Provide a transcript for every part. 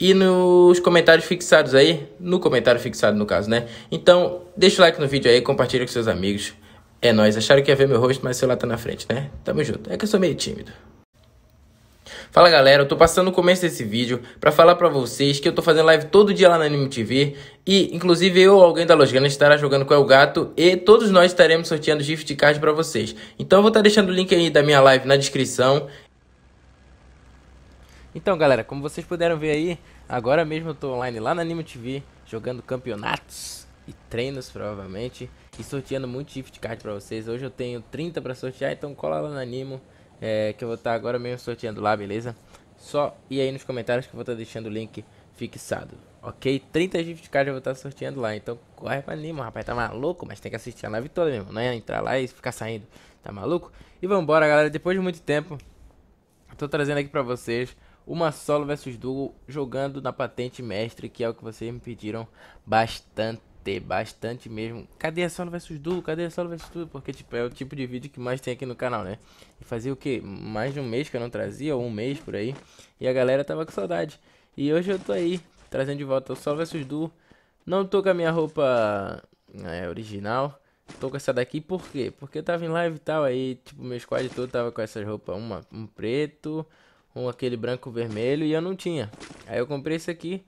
e nos comentários fixados aí, no comentário fixado no caso, né? Então, deixa o like no vídeo aí, compartilha com seus amigos. É nóis, acharam que ia ver meu rosto, mas seu lá tá na frente, né? Tamo junto, é que eu sou meio tímido. Fala galera, eu tô passando o começo desse vídeo para falar para vocês que eu tô fazendo live todo dia lá na Anime TV e inclusive eu ou alguém da Los estará jogando com o Gato e todos nós estaremos sorteando gift card para vocês. Então eu vou estar tá deixando o link aí da minha live na descrição então, galera, como vocês puderam ver aí, agora mesmo eu tô online lá na Animo TV, jogando campeonatos e treinos, provavelmente, e sorteando muito gift card pra vocês. Hoje eu tenho 30 pra sortear, então cola lá na Animo, é, que eu vou estar tá agora mesmo sorteando lá, beleza? Só e aí nos comentários que eu vou estar tá deixando o link fixado, ok? 30 gift cards eu vou estar tá sorteando lá, então corre pra Nimo, rapaz, tá maluco? Mas tem que assistir a live toda mesmo, não é entrar lá e ficar saindo, tá maluco? E vambora, galera, depois de muito tempo, tô trazendo aqui pra vocês uma solo versus duo jogando na patente mestre, que é o que vocês me pediram bastante, bastante mesmo. Cadê a solo versus duo? Cadê a solo versus duo? Porque tipo, é o tipo de vídeo que mais tem aqui no canal, né? E fazia o que? Mais de um mês que eu não trazia, ou um mês por aí, e a galera tava com saudade. E hoje eu tô aí, trazendo de volta o solo versus duo. Não tô com a minha roupa é, original, tô com essa daqui por quê? Porque eu tava em live e tal, aí tipo, meu squad todo tava com essas roupas, uma, um preto um aquele branco vermelho e eu não tinha. Aí eu comprei esse aqui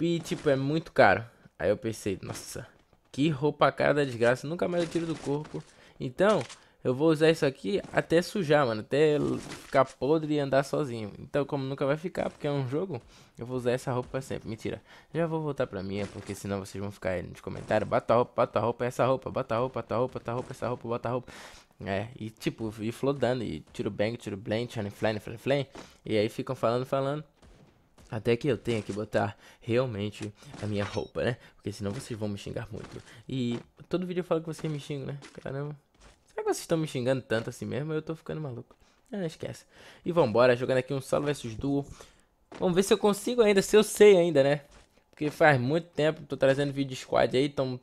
e tipo, é muito caro. Aí eu pensei, nossa, que roupa cara da desgraça, nunca mais eu tiro do corpo. Então, eu vou usar isso aqui até sujar, mano. Até ficar podre e andar sozinho. Então, como nunca vai ficar, porque é um jogo, eu vou usar essa roupa sempre. Mentira. Já vou voltar pra minha, porque senão vocês vão ficar aí nos comentários. Bota a roupa, bota a roupa, essa roupa, bota a roupa, bota a roupa, bota a roupa, essa roupa, bota a roupa. É, e tipo, e flodando, e tiro bang, tiro blank, tiro flame, flame, flame. E aí ficam falando, falando. Até que eu tenha que botar realmente a minha roupa, né? Porque senão vocês vão me xingar muito. E todo vídeo eu falo que vocês me xingam, né? Caramba vocês estão me xingando tanto assim mesmo? Eu tô ficando maluco. Ah, não esquece. E vambora, jogando aqui um solo versus duo. Vamos ver se eu consigo ainda, se eu sei ainda, né? Porque faz muito tempo que tô trazendo vídeo squad aí, tão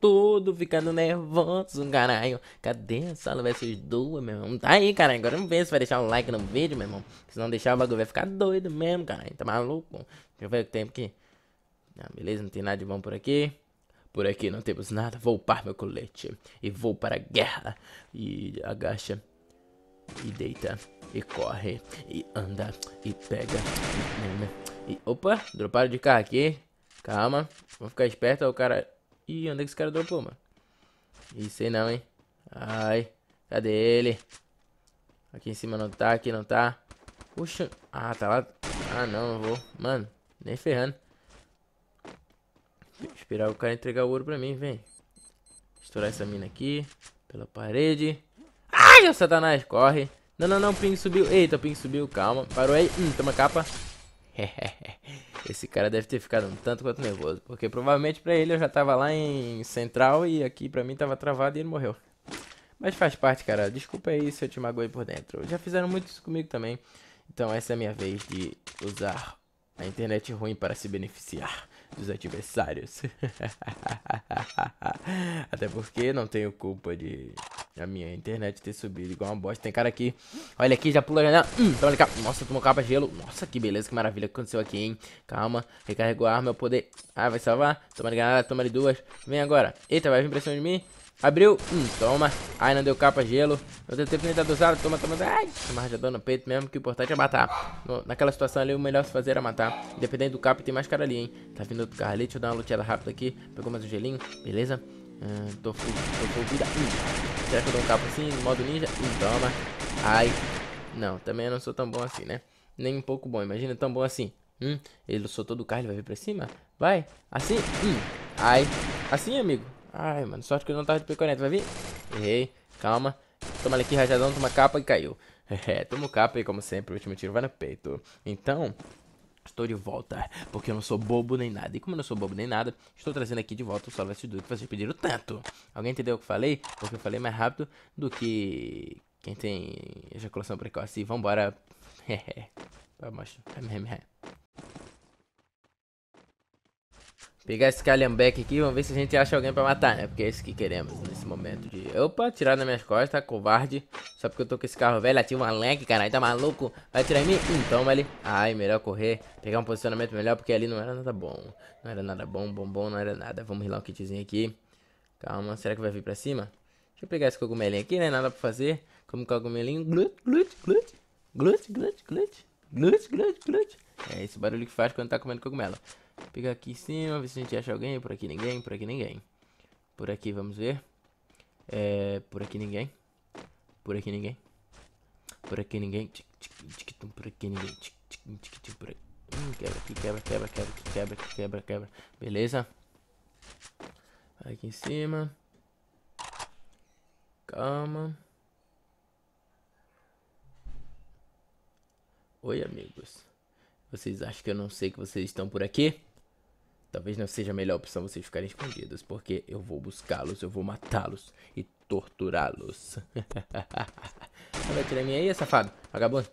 tudo ficando nervoso, caralho. Cadê o solo versus duas, meu irmão? Tá aí, caralho. Agora não vê se vai deixar um like no vídeo, meu irmão. Se não deixar, o bagulho vai ficar doido mesmo, caralho. Tá maluco? Deixa eu ver o que aqui. Ah, beleza, não tem nada de bom por aqui. Por aqui não temos nada. Vou upar meu colete. E vou para a guerra. E agacha. E deita. E corre. E anda. E pega. E, e opa, droparam de carro aqui. Calma. Vou ficar esperto. O cara... Ih, onde é que esse cara dropou, mano? Isso aí não, hein? Ai. Cadê ele? Aqui em cima não tá. Aqui não tá. Puxa. Ah, tá lá. Ah, não. Não vou. Mano, nem ferrando esperar o cara entregar o ouro pra mim, vem. Estourar essa mina aqui. Pela parede. Ai, o satanás, corre. Não, não, não, o ping subiu. Eita, ping subiu, calma. Parou aí. Hum, toma capa. Esse cara deve ter ficado um tanto quanto nervoso. Porque provavelmente pra ele eu já tava lá em Central e aqui pra mim tava travado e ele morreu. Mas faz parte, cara. Desculpa aí se eu te magoei por dentro. Já fizeram muito isso comigo também. Então essa é a minha vez de usar a internet ruim para se beneficiar dos adversários. Até porque não tenho culpa de a minha internet ter subido igual uma bosta. Tem cara aqui. Olha aqui, já pula a janela. Hum, é? Nossa, tomou capa gelo. Nossa, que beleza, que maravilha que aconteceu aqui, hein? Calma. Recarregou a arma, o poder. Ah, vai salvar. Toma de granada, toma de duas. Vem agora. Eita, vai vir pra cima de mim. Abriu. Hum, toma. Ai, não deu capa, gelo. Eu tempo penetrar do Zara. Toma, toma. Ai, mas já dou no peito mesmo. Que o importante é matar. No, naquela situação ali, o melhor se fazer era é matar. Independente do capa, tem mais cara ali, hein. Tá vindo outro carro ali. Deixa eu dar uma luteada rápida aqui. Pegou mais um gelinho. Beleza. Hum, tô fodida. Hum. Será que eu dou um capa assim? No modo ninja? Hum, toma. Ai. Não, também eu não sou tão bom assim, né? Nem um pouco bom. Imagina tão bom assim. Hum, ele soltou do carro. Ele vai vir pra cima? Vai. Assim? Hum. Ai. Assim, amigo. Ai, mano, sorte que eu não tava de picoreta, vai vir? Errei, calma. Toma aqui, rajadão, toma capa e caiu. É, toma capa e como sempre, o último tiro vai no peito. Então, Estou de volta, porque eu não sou bobo nem nada. E como eu não sou bobo nem nada, estou trazendo aqui de volta o Solo vs Duo que vocês pediram tanto. Alguém entendeu o que eu falei? Porque eu falei mais rápido do que quem tem ejaculação precoce. E vambora. É, é, é. Vamos. Pegar esse calhambeque aqui, vamos ver se a gente acha alguém pra matar, né? Porque é isso que queremos nesse momento de... Opa, tirar nas minhas costas, covarde. Só porque eu tô com esse carro velho, ativa uma lag, caralho, tá maluco? Vai atirar em mim? Então, ali. Ai, melhor correr, pegar um posicionamento melhor, porque ali não era nada bom. Não era nada bom, bom, bom, não era nada. Vamos rilar um kitzinho aqui. Calma, será que vai vir pra cima? Deixa eu pegar esse cogumelinho aqui, né? Nada pra fazer. Como cogumelinho. Glut, glut, glut. Glut, glut, glut. Glut, glut, glut. É esse barulho que faz quando tá comendo cogumelo pegar aqui em cima, ver se a gente acha alguém. Por aqui ninguém, por aqui ninguém. Por aqui, vamos ver. É, por aqui ninguém. Por aqui ninguém. Por aqui ninguém. Por aqui ninguém. Por aqui. Hum, quebra aqui, quebra, quebra, quebra, quebra, quebra, quebra. Beleza. Aqui em cima. Calma. Oi, amigos. Vocês acham que eu não sei que vocês estão por aqui? Talvez não seja a melhor opção vocês ficarem escondidos, porque eu vou buscá-los, eu vou matá-los e torturá-los. vai tirar minha aí, safado? Vagabundo.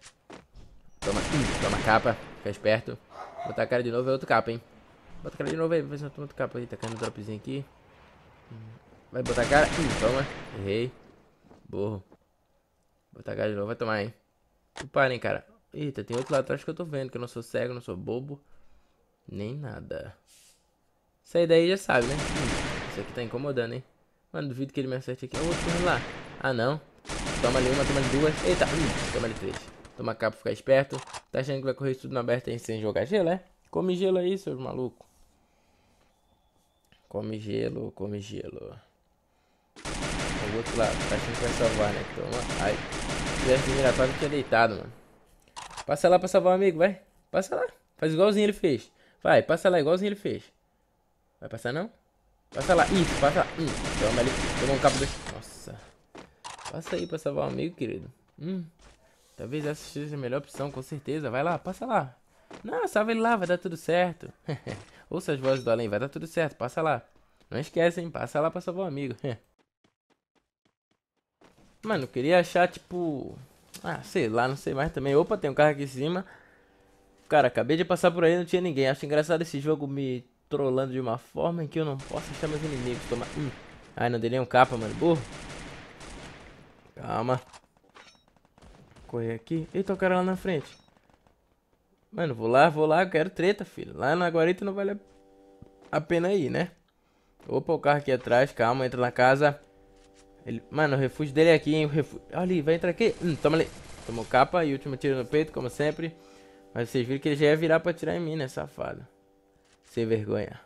Toma, toma capa, fica esperto. Botar a cara de novo é outro capa, hein? Bota a cara de novo aí, vai fazer outro capa aí. Tá caindo um dropzinho aqui. Vai botar a cara. toma. Errei. Burro. Botar a cara de novo, vai tomar, hein? Tu para, hein, cara. Eita, tem outro lá atrás que eu tô vendo, que eu não sou cego, não sou bobo. Nem nada. aí daí já sabe, né? Isso aqui tá incomodando, hein? Mano, duvido que ele me acerte aqui. Eu vou lá. Ah, não. Toma ali uma, toma ali duas. Eita, hum, toma ali três. Toma capa, fica ficar esperto. Tá achando que vai correr tudo na aberta aí sem jogar gelo, é? Come gelo aí, seus maluco. Come gelo, come gelo. O outro lado, tá achando que vai salvar, né? Toma. Ai. Se tivesse virado, eu tinha deitado, mano. Passa lá pra salvar o amigo, vai. Passa lá. Faz igualzinho ele fez. Vai, passa lá, igualzinho ele fez. Vai passar não? Passa lá. Isso, passa lá. Hum, toma ali. Tomou um cabo do... Nossa. Passa aí pra salvar o amigo, querido. Hum. Talvez essa seja a melhor opção, com certeza. Vai lá, passa lá. Não, salva ele lá, vai dar tudo certo. Ouça as vozes do além, vai dar tudo certo. Passa lá. Não esquece, hein? Passa lá pra salvar o amigo. Mano, eu queria achar, tipo... Ah, sei lá, não sei mais também. Opa, tem um carro aqui em cima. Cara, acabei de passar por aí não tinha ninguém. Acho engraçado esse jogo me trollando de uma forma em que eu não posso achar meus inimigos. Toma... Hum. Ai, não dei nem um capa, mano. Burro. Calma. Correr aqui. Eita, o cara lá na frente. Mano, vou lá, vou lá. Eu quero treta, filho. Lá na guarita não vale a pena ir, né? Opa, o carro aqui atrás. Calma, entra na casa. Ele... Mano, o refúgio dele é aqui, hein? O refúgio... Olha ali, vai entrar aqui. Hum, toma ali. Tomou capa e último tiro no peito, como sempre. Mas vocês viram que ele já ia virar pra tirar em mim, né, safado? Sem vergonha.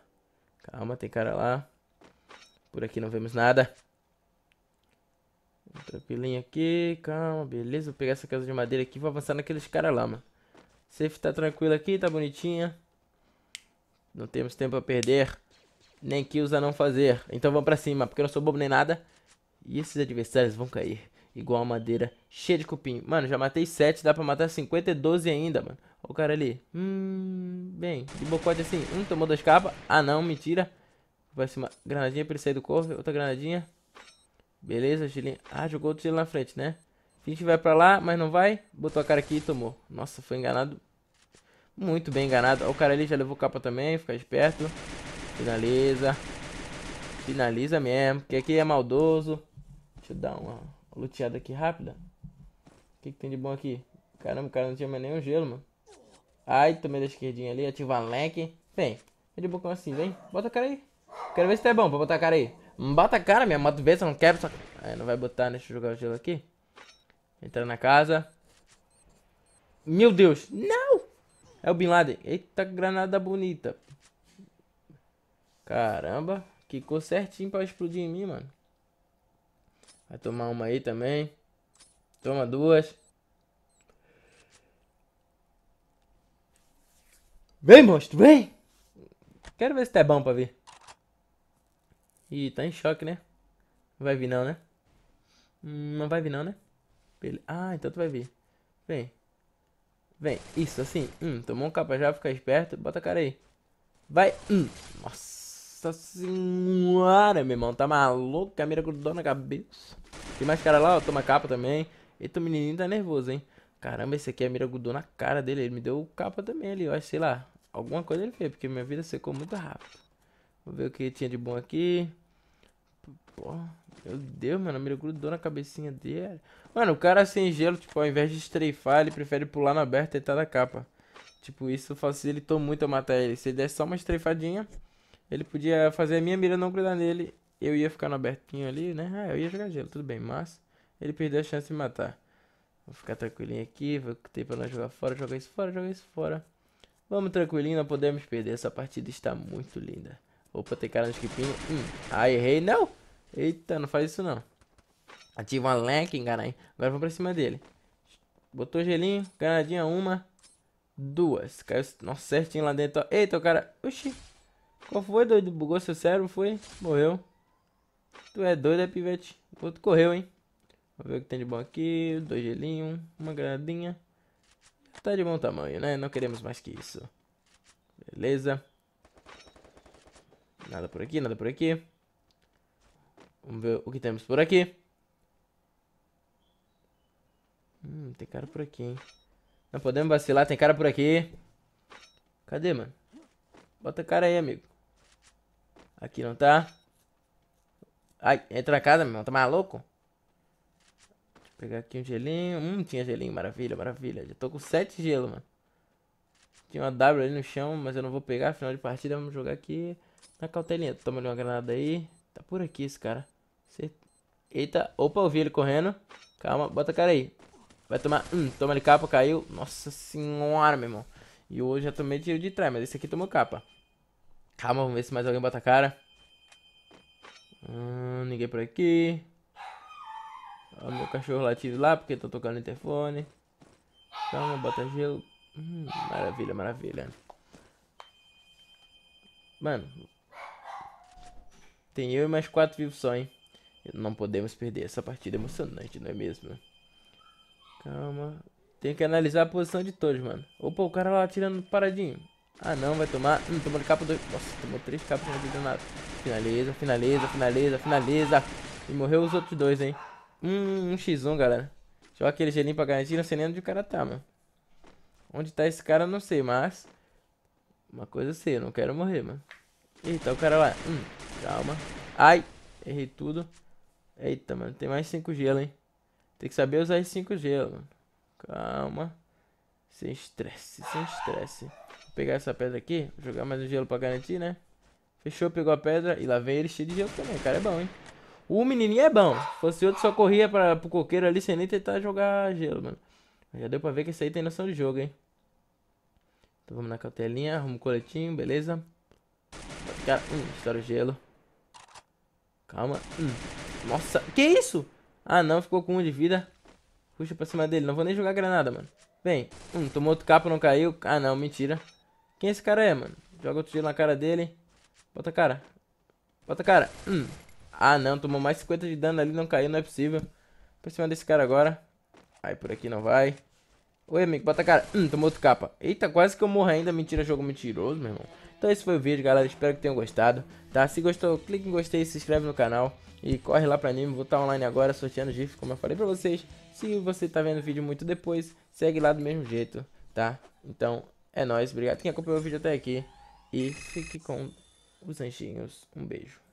Calma, tem cara lá. Por aqui não vemos nada. Tranquilinho aqui, calma, beleza. Vou pegar essa casa de madeira aqui e vou avançar naqueles caras lá, mano. Safe tá tranquilo aqui, tá bonitinha. Não temos tempo a perder. Nem kills a não fazer. Então vamos pra cima, porque eu não sou bobo nem nada. E esses adversários vão cair. Igual a madeira cheia de cupim. Mano, já matei 7, dá pra matar 50 e 12 ainda, mano. Olha o cara ali. Hum, bem, de bocote assim. Um tomou duas capas. Ah, não, mentira. Vai ser uma granadinha pra ele sair do corpo. Outra granadinha. Beleza, gilinho. Ah, jogou outro gilinho na frente, né? A gente vai pra lá, mas não vai. Botou a cara aqui e tomou. Nossa, foi enganado. Muito bem enganado. Olha o cara ali, já levou capa também. Fica esperto. Finaliza. Finaliza mesmo, porque aqui é maldoso. Deixa eu dar uma luteada aqui rápida. O que, que tem de bom aqui? Caramba, o cara não tinha mais nenhum gelo, mano. Ai, tomei da esquerdinha ali, ativa a leque. Vem, vem de bocão assim, vem. Bota a cara aí. Quero ver se tá bom pra botar a cara aí. Bota a cara, minha moto vê, não quero. só... Aí não vai botar, deixa eu jogar o gelo aqui. Entrar na casa. Meu Deus, não! É o Bin Laden. Eita, granada bonita. Caramba, ficou certinho pra explodir em mim, mano. Vai tomar uma aí também. Toma duas. Vem, monstro, vem! Quero ver se tá bom pra vir. Ih, tá em choque, né? Não vai vir não, né? Hum, não vai vir não, né? Ah, então tu vai vir. Vem. Vem. Isso, assim. Hum, tomou um capa já, fica esperto. Bota a cara aí. Vai. Hum. Nossa. Nossa tá senhora, meu irmão, tá maluco? A mira grudou na cabeça. Tem mais cara lá, ó, toma capa também. Eita, o menininho tá nervoso, hein? Caramba, esse aqui a mira grudou na cara dele. Ele me deu capa também ali, ó. Sei lá, alguma coisa ele fez, porque minha vida secou muito rápido. Vou ver o que tinha de bom aqui. Pô, meu Deus, mano, a mira grudou na cabecinha dele. Mano, o cara sem gelo, tipo, ao invés de estreifar, ele prefere pular na aberta e tá da capa. Tipo, isso facilitou muito a matar ele. Se ele der só uma estreifadinha, ele podia fazer a minha mira não grudar nele. Eu ia ficar no abertinho ali, né? Ah, eu ia jogar gelo, tudo bem. Mas ele perdeu a chance de me matar. Vou ficar tranquilinho aqui, vou ter pra nós jogar fora, jogar isso fora, jogar isso fora. Vamos tranquilinho, não podemos perder. Essa partida está muito linda. Opa, tem cara no skipinho. Hum. Ah, errei, não! Eita, não faz isso não. Ativa uma leque, enganai. Agora vamos pra cima dele. Botou gelinho, ganadinha uma, duas. Caiu, nossa, certinho lá dentro. Eita, o cara... Oxi, qual foi, doido? Bugou seu cérebro, foi? Morreu. Tu é doido, é pivete? O outro correu, hein? Vamos ver o que tem de bom aqui. Dois gelinhos, uma granadinha. Tá de bom tamanho, né? Não queremos mais que isso. Beleza. Nada por aqui, nada por aqui. Vamos ver o que temos por aqui. Hum, tem cara por aqui, hein? Não podemos vacilar, tem cara por aqui. Cadê, mano? Bota cara aí, amigo. Aqui não tá. Ai, é trancada, meu irmão. Tá maluco? Deixa eu pegar aqui um gelinho. Hum, tinha gelinho. Maravilha, maravilha. Já tô com 7 gelo, mano. Tinha uma W ali no chão, mas eu não vou pegar. Final de partida, vamos jogar aqui na cautelinha. Toma ali uma granada aí. Tá por aqui esse cara. Eita. Opa, eu vi ele correndo. Calma, bota a cara aí. Vai tomar. Hum, toma ali capa, caiu. Nossa senhora, meu irmão. E hoje já tomei tiro de trás, mas esse aqui tomou capa. Calma, vamos ver se mais alguém bota a cara. Hum, ninguém por aqui. Ó, meu cachorro latindo lá, porque tô tocando no interfone. Calma, bota gelo. Hum, maravilha, maravilha. Mano. Tem eu e mais quatro vivos só, hein? Não podemos perder essa partida emocionante, não é mesmo? Calma. Tem que analisar a posição de todos, mano. Opa, o cara lá atirando paradinho. Ah não, vai tomar. Hum, tomou de capa dois. Nossa, tomou três capas de nada. Finaliza, finaliza, finaliza, finaliza. E morreu os outros dois, hein? Hum, um x1, galera. Só aquele gelinho pra garantir, não sei nem onde o cara tá, mano. Onde tá esse cara, não sei, mas... Uma coisa eu sei, eu não quero morrer, mano. Eita, tá o cara lá. Hum, calma. Ai, errei tudo. Eita, mano, tem mais 5 gelo, hein? Tem que saber usar esse 5 gelo, mano. Calma. Sem estresse, sem estresse pegar essa pedra aqui. Jogar mais um gelo pra garantir, né? Fechou, pegou a pedra. E lá vem ele cheio de gelo também. O cara é bom, hein? O menininho é bom. Se fosse outro, só corria pra, pro coqueiro ali sem nem tentar jogar gelo, mano. Já deu pra ver que esse aí tem noção de jogo, hein? Então vamos na cautelinha. Arruma o coletinho, beleza? Cara, hum, estoura o gelo. Calma. Hum. Nossa, que isso? Ah, não, ficou com um de vida. Puxa pra cima dele. Não vou nem jogar granada, mano. Vem. Hum, tomou outro capa, não caiu. Ah, não, mentira. Quem é esse cara é, mano? Joga outro gelo na cara dele. Bota a cara. Bota a cara. Hum. Ah, não. Tomou mais 50 de dano ali. Não caiu. Não é possível. Pra cima desse cara agora. Ai, por aqui não vai. Oi, amigo. Bota a cara. Hum, tomou outro capa. Eita, quase que eu morro ainda. Mentira, jogo mentiroso, meu irmão. Então esse foi o vídeo, galera. Espero que tenham gostado, tá? Se gostou, clique em gostei, se inscreve no canal e corre lá pra anime. Vou estar tá online agora sorteando GIFs, como eu falei pra vocês. Se você tá vendo o vídeo muito depois, segue lá do mesmo jeito, tá? Então, é nóis, obrigado quem acompanhou o vídeo até aqui. E fique com os anjinhos. Um beijo.